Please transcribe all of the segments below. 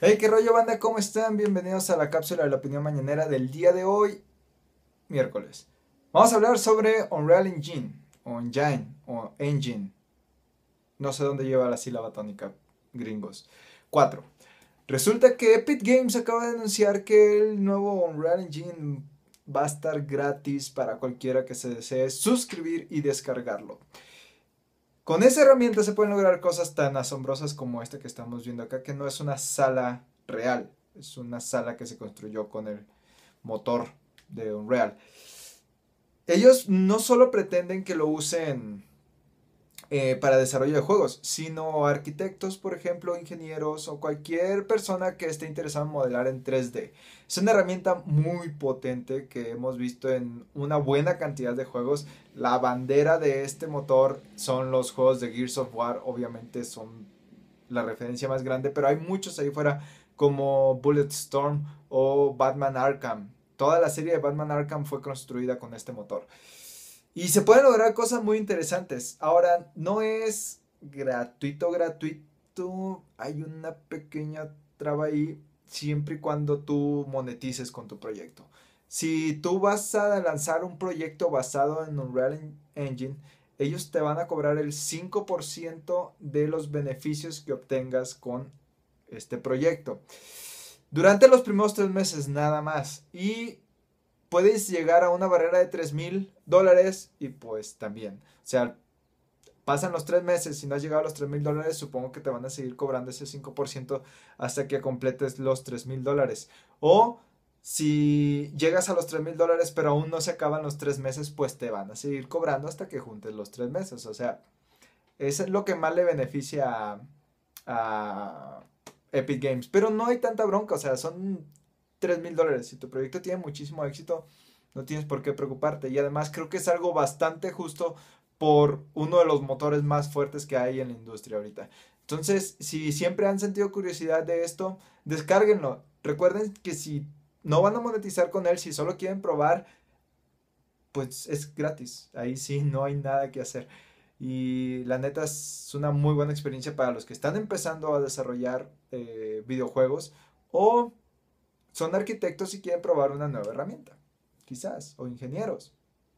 Hey, qué rollo banda, ¿cómo están? Bienvenidos a la cápsula de la opinión mañanera del día de hoy, miércoles. Vamos a hablar sobre Unreal Engine, o Engine, o Engine. No sé dónde lleva la sílaba tónica, gringos. 4. Resulta que Epic Games acaba de anunciar que el nuevo Unreal Engine va a estar gratis para cualquiera que se desee suscribir y descargarlo. Con esa herramienta se pueden lograr cosas tan asombrosas como esta que estamos viendo acá, que no es una sala real, es una sala que se construyó con el motor de Unreal. Ellos no solo pretenden que lo usen eh, para desarrollo de juegos, sino arquitectos, por ejemplo, ingenieros o cualquier persona que esté interesada en modelar en 3D. Es una herramienta muy potente que hemos visto en una buena cantidad de juegos. La bandera de este motor son los juegos de Gears of War, obviamente son la referencia más grande, pero hay muchos ahí fuera como Bulletstorm o Batman Arkham. Toda la serie de Batman Arkham fue construida con este motor. Y se pueden lograr cosas muy interesantes. Ahora, no es gratuito, gratuito. Hay una pequeña traba ahí siempre y cuando tú monetices con tu proyecto. Si tú vas a lanzar un proyecto basado en Unreal Engine, ellos te van a cobrar el 5% de los beneficios que obtengas con este proyecto. Durante los primeros tres meses nada más. Y puedes llegar a una barrera de 3 mil dólares y pues también, o sea, pasan los tres meses, si no has llegado a los 3 mil dólares, supongo que te van a seguir cobrando ese 5% hasta que completes los 3 mil dólares. O si llegas a los 3 mil dólares pero aún no se acaban los tres meses, pues te van a seguir cobrando hasta que juntes los tres meses. O sea, eso es lo que más le beneficia a, a Epic Games. Pero no hay tanta bronca, o sea, son 3000 mil dólares. Si tu proyecto tiene muchísimo éxito, no tienes por qué preocuparte. Y además creo que es algo bastante justo por uno de los motores más fuertes que hay en la industria ahorita. Entonces, si siempre han sentido curiosidad de esto, descárguenlo. Recuerden que si no van a monetizar con él, si solo quieren probar, pues es gratis. Ahí sí, no hay nada que hacer. Y la neta es una muy buena experiencia para los que están empezando a desarrollar eh, videojuegos o son arquitectos y quieren probar una nueva herramienta, quizás, o ingenieros,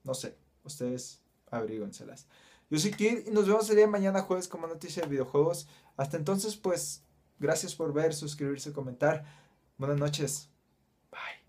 no sé, ustedes las Yo soy Kid y nos vemos el día mañana jueves como noticia de videojuegos. Hasta entonces, pues, gracias por ver, suscribirse, comentar. Buenas noches. Bye.